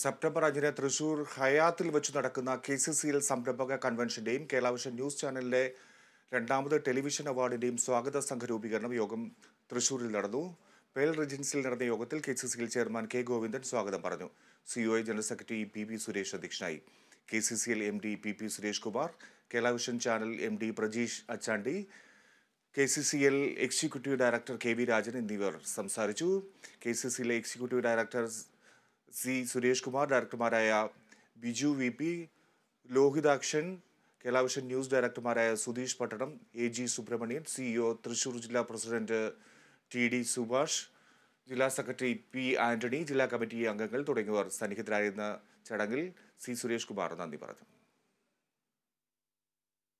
September അഞ്ചിന് തൃശൂർ ഹയാത്തിൽ വെച്ച് നടക്കുന്ന കെ സി സി എൽ സംരംഭക കൺവെൻഷന്റെയും കേരളാവിഷൻ ന്യൂസ് ചാനലിലെ രണ്ടാമത് ടെലിവിഷൻ അവാർഡിന്റെയും സ്വാഗത സംഘ രൂപീകരണം യോഗം തൃശൂരിൽ നടന്നു പേൽ റെജിൻസിൽ നടന്ന യോഗത്തിൽ കെ സി സിയിൽ ചെയർമാൻ കെ ഗോവിന്ദൻ സ്വാഗതം പറഞ്ഞു CO general secretary P P Suresh അധ്യക്ഷനായി K C C L M D P P Suresh Kumar Keralavision channel M D Prajeesh Achandi K C C L executive director K V Rajan എന്നിവർ സംസാരിച്ചു കെ സി സിയിലെ executive director C Suresh Kumar ഡയറക്ടർമാരായ Biju V P Lohithakshan Keralavision news ഡയറക്ടർമാരായ Sudheesh Pattanam A G Subramanian CEO Thrissur ജില്ലാ president T D Subhash ജില്ലാ secretary P Antony ജില്ലാ committee അംഗങ്ങൾ തുടങ്ങിയവർ സന്നിഹിതരായിരുന്ന ചടങ്ങിൽ സി സുരേഷ് കുമാർ നന്ദി പറഞ്ഞു